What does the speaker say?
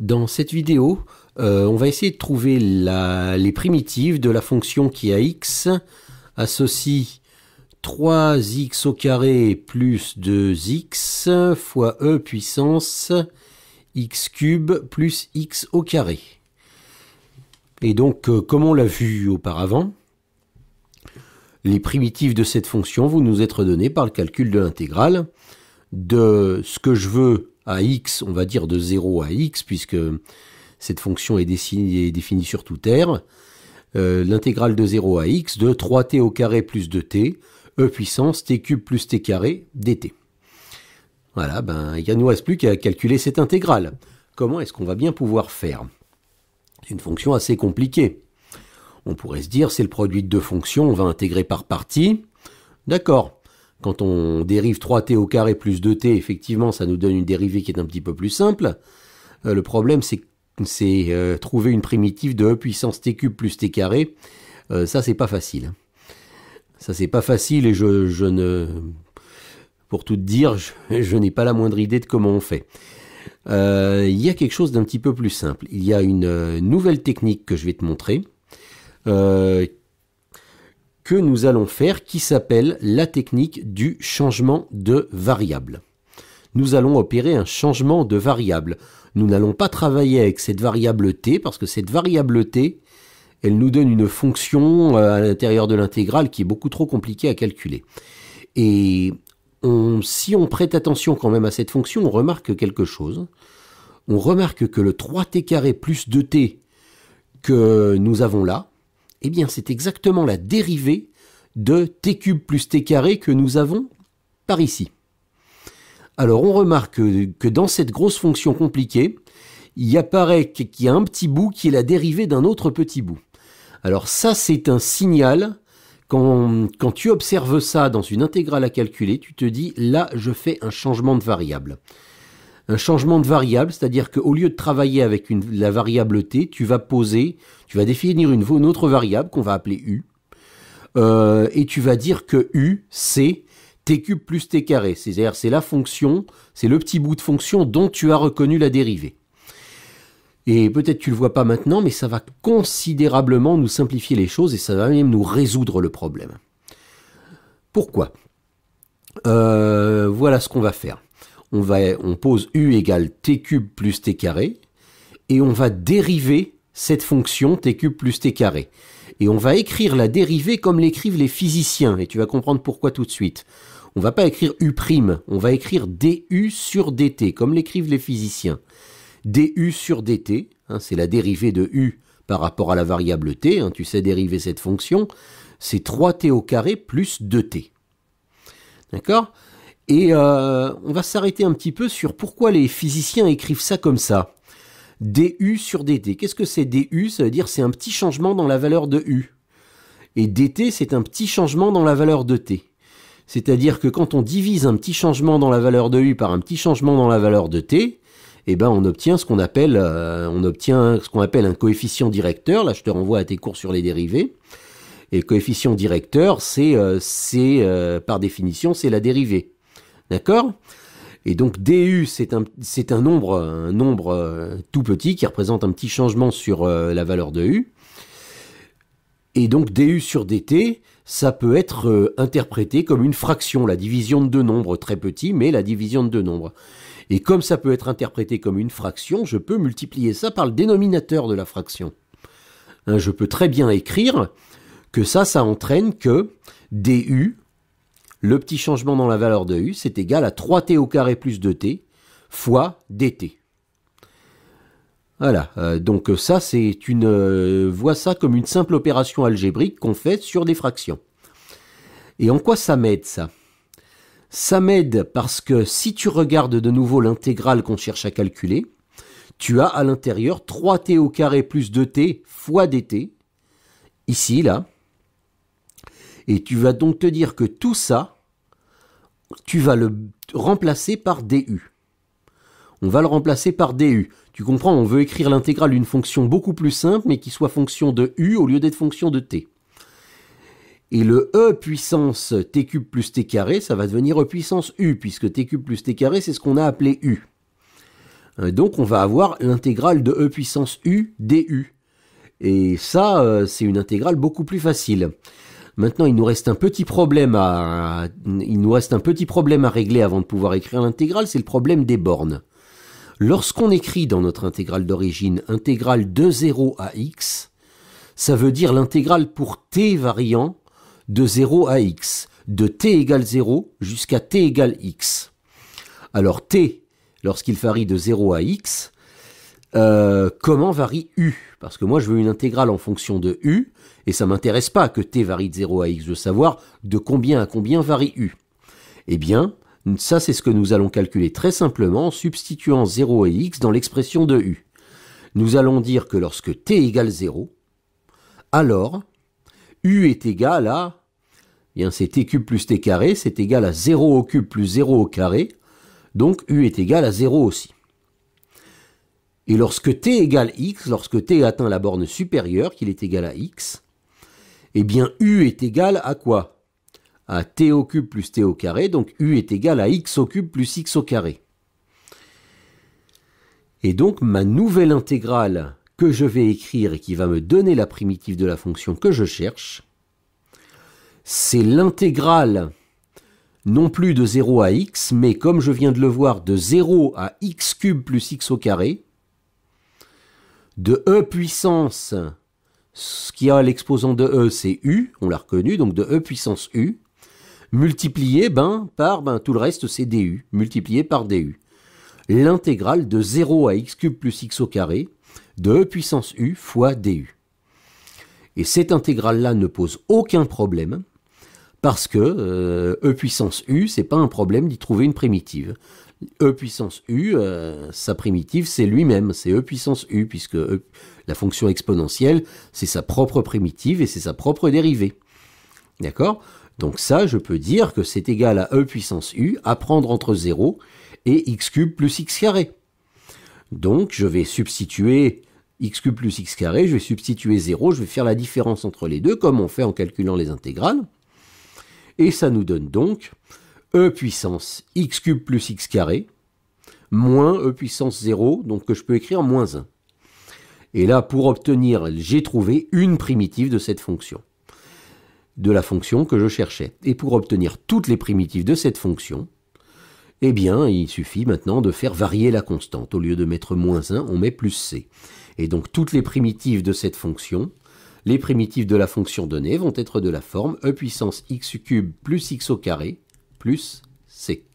dans cette vidéo, euh, on va essayer de trouver les primitives de la fonction qui a x associe 3x au carré plus 2x fois e puissance x cube plus x au carré. Et donc, euh, comme on l'a vu auparavant, les primitives de cette fonction vont nous être données par le calcul de l'intégrale de ce que je veux à x, on va dire de 0 à x, puisque cette fonction est définie, sur tout r, euh, l'intégrale de 0 à x de 3t au carré plus 2t, e puissance t cube plus t carré dt. Voilà, ben, il ne nous reste plus qu'à calculer cette intégrale. Comment est-ce qu'on va bien pouvoir faire C'est une fonction assez compliquée. On pourrait se dire, c'est le produit de deux fonctions, on va intégrer par partie. D'accord. Quand on dérive 3t au carré plus 2t, effectivement, ça nous donne une dérivée qui est un petit peu plus simple. Euh, le problème, c'est euh, trouver une primitive de e puissance t cube plus t carré. Euh, ça, c'est pas facile. Ça, c'est pas facile et je, ne. Pour tout dire, je, je n'ai pas la moindre idée de comment on fait. Il y a quelque chose d'un petit peu plus simple. Il y a une nouvelle technique que je vais te montrer que nous allons faire qui s'appelle la technique du changement de variable. Nous allons opérer un changement de variable. Nous n'allons pas travailler avec cette variable t parce que cette variable t, elle nous donne une fonction euh, à l'intérieur de l'intégrale qui est beaucoup trop compliquée à calculer. Et si on prête attention quand même à cette fonction, on remarque quelque chose. On remarque que le 3t carré plus 2t que nous avons là, eh bien, c'est exactement la dérivée de t cube plus t carré que nous avons par ici. Alors, on remarque que, dans cette grosse fonction compliquée, il apparaît qu'il y a un petit bout qui est la dérivée d'un autre petit bout. Alors ça, c'est un signal. quand, tu observes ça dans une intégrale à calculer, tu te dis, là, je fais un changement de variable un changement de variable, c'est-à-dire qu'au lieu de travailler avec la variable t, tu vas poser, tu vas définir une, autre variable qu'on va appeler u, euh, et tu vas dire que u, c'est t cube plus t carré, c'est-à-dire c'est la fonction, c'est le petit bout de fonction dont tu as reconnu la dérivée. Et peut-être tu le vois pas maintenant, mais ça va considérablement nous simplifier les choses et ça va même nous résoudre le problème. Pourquoi euh, Voilà ce qu'on va faire on, va, on pose u égale t cube plus t carré, et on va dériver cette fonction t cube plus t carré. Et on va écrire la dérivée comme l'écrivent les physiciens, et tu vas comprendre pourquoi tout de suite. On va pas écrire u', prime, on va écrire du sur dt, comme l'écrivent les physiciens. du sur dt, hein, c'est la dérivée de u par rapport à la variable t, hein, tu sais dériver cette fonction, c'est 3t au carré plus 2t. D'accord et euh, on va s'arrêter un petit peu sur pourquoi les physiciens écrivent ça comme ça. DU sur DT. Qu'est-ce que c'est DU Ça veut dire c'est un petit changement dans la valeur de U. Et DT, c'est un petit changement dans la valeur de T. C'est-à-dire que quand on divise un petit changement dans la valeur de U par un petit changement dans la valeur de T, eh ben on obtient ce qu'on appelle, euh, ce qu'on appelle un coefficient directeur. Là, je te renvoie à tes cours sur les dérivés. Et coefficient directeur, c'est euh, par définition, c'est la dérivée. D'accord et donc DU, c'est un, un nombre, un nombre euh, tout petit qui représente un petit changement sur euh, la valeur de U. Et donc DU sur DT, ça peut être euh, interprété comme une fraction, la division de deux nombres, très petit, mais la division de deux nombres. Et comme ça peut être interprété comme une fraction, je peux multiplier ça par le dénominateur de la fraction. Hein, je peux très bien écrire que ça, ça entraîne que DU le petit changement dans la valeur de U, c'est égal à 3t au carré plus 2t fois dt. Voilà, euh, donc ça c'est une... Euh, Vois ça comme une simple opération algébrique qu'on fait sur des fractions. Et en quoi ça m'aide ça Ça m'aide parce que si tu regardes de nouveau l'intégrale qu'on cherche à calculer, tu as à l'intérieur 3t au carré plus 2t fois dt, ici, là. Et tu vas donc te dire que tout ça, tu vas le remplacer par DU. On va le remplacer par DU. Tu comprends, on veut écrire l'intégrale d'une fonction beaucoup plus simple, mais qui soit fonction de U au lieu d'être fonction de T. Et le E puissance T cube plus T carré, ça va devenir E puissance U, puisque T cube plus T carré, c'est ce qu'on a appelé U. Euh, donc on va avoir l'intégrale de E puissance U du. Et ça, euh, c'est une intégrale beaucoup plus facile. Maintenant, il nous reste un petit problème à, il nous reste un petit problème à régler avant de pouvoir écrire l'intégrale, c'est le problème des bornes. Lorsqu'on écrit dans notre intégrale d'origine intégrale de 0 à x, ça veut dire l'intégrale pour t variant de 0 à x, de t égale 0 jusqu'à t égale x. Alors t, lorsqu'il varie de 0 à x, euh, comment varie U Parce que moi, je veux une intégrale en fonction de U, et ça m'intéresse pas que t varie de 0 à x, je veux savoir de combien à combien varie U. Eh bien, ça, c'est ce que nous allons calculer très simplement en substituant 0 et x dans l'expression de U. Nous allons dire que lorsque t égale 0, alors U est égal à, eh bien c'est t cube plus t carré, c'est égal à 0 au cube plus 0 au carré, donc U est égal à 0 aussi. Et lorsque t égale x, lorsque t atteint la borne supérieure, qu'il est égal à x, eh bien u est égal à quoi À t au cube plus t au carré, donc u est égal à x au cube plus x au carré. Et donc ma nouvelle intégrale que je vais écrire et qui va me donner la primitive de la fonction que je cherche, c'est l'intégrale non plus de 0 à x, mais comme je viens de le voir, de 0 à x cube plus x au carré, de E puissance, ce qui a l'exposant de E, c'est U, on l'a reconnu, donc de E puissance U, multiplié ben, par ben, tout le reste, c'est DU, multiplié par DU. L'intégrale de 0 à x cube plus x au carré de E puissance U fois DU. Et cette intégrale-là ne pose aucun problème, parce que euh, e puissance u, c'est pas un problème d'y trouver une primitive. E puissance U, euh, sa primitive, c'est lui-même, c'est E puissance U, puisque e, la fonction exponentielle, c'est sa propre primitive et c'est sa propre dérivée. D'accord Donc ça, je peux dire que c'est égal à E puissance U à prendre entre 0 et x cube plus x carré. Donc je vais substituer x cube plus x carré, je vais substituer 0, je vais faire la différence entre les deux, comme on fait en calculant les intégrales. Et ça nous donne donc e puissance x cube plus x carré moins e puissance 0, donc que je peux écrire moins 1. Et là, pour obtenir, j'ai trouvé une primitive de cette fonction, de la fonction que je cherchais. Et pour obtenir toutes les primitives de cette fonction, eh bien, il suffit maintenant de faire varier la constante. Au lieu de mettre moins 1, on met plus c. Et donc, toutes les primitives de cette fonction, les primitives de la fonction donnée vont être de la forme e puissance x cube plus x au carré plus C.